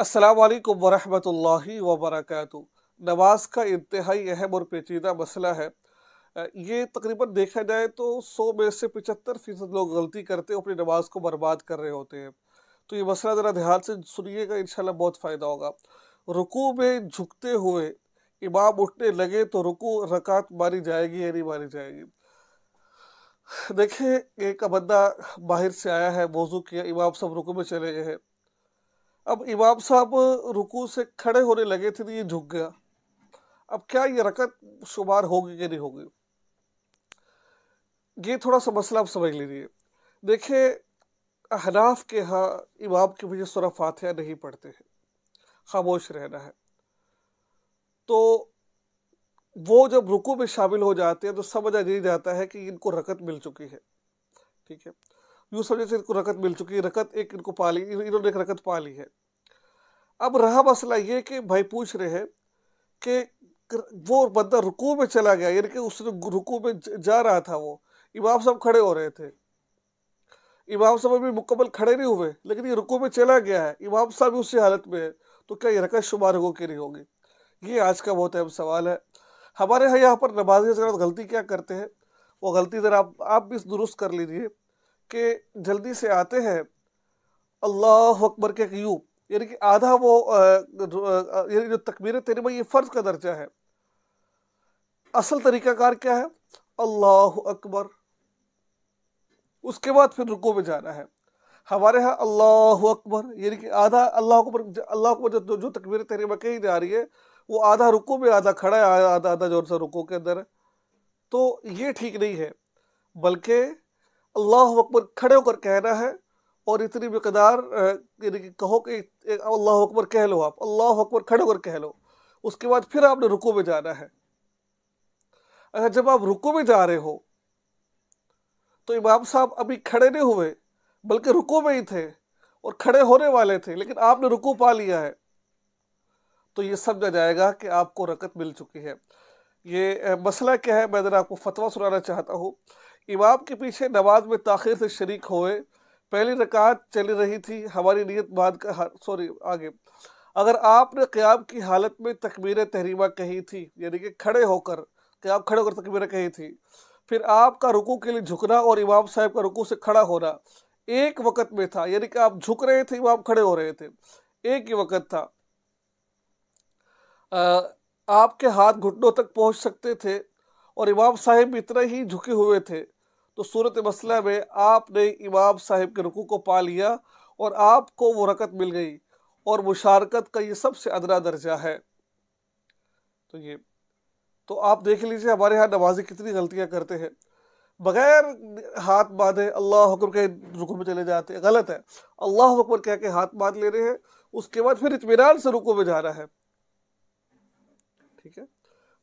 असलकम वरहल वबरक नमाज का इंतहाई अहम और पेचीदा मसला है ये तकरीबन देखा जाए तो 100 में से 75 फीसद लोग गलती करते हैं अपनी नमाज को बर्बाद कर रहे होते हैं तो ये मसला ज़रा ध्यान से सुनिएगा इन बहुत फ़ायदा होगा रुकू में झुकते हुए इमाम उठने लगे तो रुकू रकात मारी जाएगी या नहीं मारी जाएगी देखें एक बंदा बाहर से आया है मौजू किया इमाम सब रुकू में चले गए हैं अब इमाम साहब रुकू से खड़े होने लगे थे तो ये झुक गया अब क्या ये रकत शुमार होगी कि नहीं होगी ये थोड़ा सा मसला आप समझ लीजिए देखिए हनाफ के यहाँ इमाम के पीछे सुरह फातिहा नहीं पढ़ते हैं खामोश रहना है तो वो जब रुकू में शामिल हो जाते हैं तो समझ आ नहीं जाता है कि इनको रकत मिल चुकी है ठीक है यूँ समझे इनको रकत मिल चुकी है रकत एक इनको पा ली इन्होंने एक रकत पा ली है अब रहा मसला ये कि भाई पूछ रहे हैं कि वो बंदा रुकू में चला गया यानी कि उस रुकू में जा रहा था वो इमाम साहब खड़े हो रहे थे इमाम साहब अभी मुकम्मल खड़े नहीं हुए लेकिन ये रुकू में चला गया है इमाम साहब भी उसी हालत में है तो क्या ये रकत शुमार होगी कि नहीं होगी ये आज का बहुत अहम सवाल है हमारे यहाँ यहाँ पर नमाजी के गलती क्या करते हैं वो गलती ज़रा आप, आप भी दुरुस्त कर लीजिए कि जल्दी से आते हैं अल्लाह अकबर के यूँ यानी कि आधा वो यानी जो तकबीर तरीबा ये फ़र्ज का दर्जा है असल तरीक़ाकार क्या है अल्लाह अकबर उसके बाद फिर रुको में जाना है हमारे यहाँ अल्लाह अकबर यानी कि आधा अल्लाह अकबर अल्लाह अकबर जो जो तकबीर तरीबा कही जा रही है वो आधा रुको में आधा खड़ा है आधा आधा जोर से रुको के अंदर तो ये ठीक नहीं है बल्कि अल्लाह अकबर खड़े होकर कहना है और इतनी मकदार कहो कि अल्लाह अकबर कह लो आप अल्लाह अकबर खड़े होकर कह लो उसके बाद फिर आपने रुको में जाना है अच्छा जब आप रुको में जा रहे हो तो इमाम साहब अभी खड़े नहीं हुए बल्कि रुको में ही थे और खड़े होने वाले थे लेकिन आपने रुको पा लिया है तो ये समझा जाएगा कि आपको रकत मिल चुकी है ये मसला क्या है मैं ज़रा आपको फतवा सुनाना चाहता हूँ इमाम के पीछे नमाज में ताखिर से शरीक होए पहली रकात चली रही थी हमारी नीयत बाद का सॉरी आगे अगर आपने क्याम की हालत में तकबीर तहरीमा कही थी यानी कि खड़े होकर क्याम खड़े होकर तकबीर कही थी फिर आपका रुकू के लिए झुकना और इमाम साहब का रुकू से खड़ा होना एक वक़्त में था यानी कि आप झुक रहे थे इमाम खड़े हो रहे थे एक ही वक़्त था आ, आपके हाथ घुटनों तक पहुंच सकते थे और इमाम साहब इतने ही झुके हुए थे तो सूरत मसला में आपने इमाम साहिब के रुकू को पा लिया और आपको वो रकत मिल गई और मुशारकत का ये सबसे अदरा दर्जा है तो ये तो आप देख लीजिए हमारे यहाँ नमाजी कितनी गलतियाँ करते हैं बगैर हाथ बांधे अल्लाह हुक्म के रुकू में चले जाते हैं गलत है अल्लाह हुक्म कह के हाथ बांध ले रहे हैं उसके बाद फिर इतमान से रुकू में जा रहा है ठीक है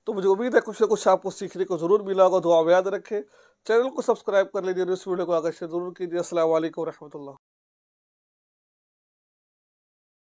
तो मुझे उम्मीद है कुछ ना कुछ आपको सीखने को ज़रूर मिला होगा दुआ याद रखें चैनल को सब्सक्राइब कर लीजिए और इस वीडियो को आगे शेयर जरूर कीजिए असल वरहमल्ला